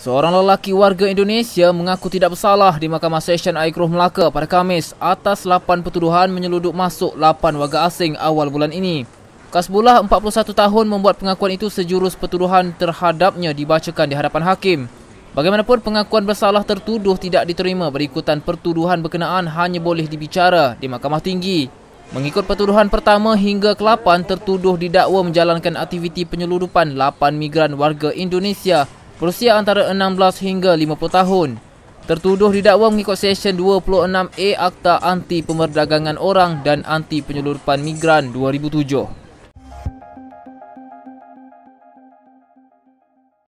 Seorang lelaki warga Indonesia mengaku tidak bersalah di Mahkamah Session Aikroh Melaka pada Kamis atas 8 pertuduhan menyeludup masuk 8 warga asing awal bulan ini. Kasbullah 41 tahun membuat pengakuan itu sejurus pertuduhan terhadapnya dibacakan di hadapan hakim. Bagaimanapun pengakuan bersalah tertuduh tidak diterima berikutan pertuduhan berkenaan hanya boleh dibicara di Mahkamah Tinggi. Mengikut pertuduhan pertama hingga ke-8, tertuduh didakwa menjalankan aktiviti penyeludupan 8 migran warga Indonesia berusia antara 16 hingga 50 tahun. Tertuduh didakwa mengikut Seksyen 26A Akta Anti Pemerdagangan Orang dan Anti Penyelurupan Migran 2007.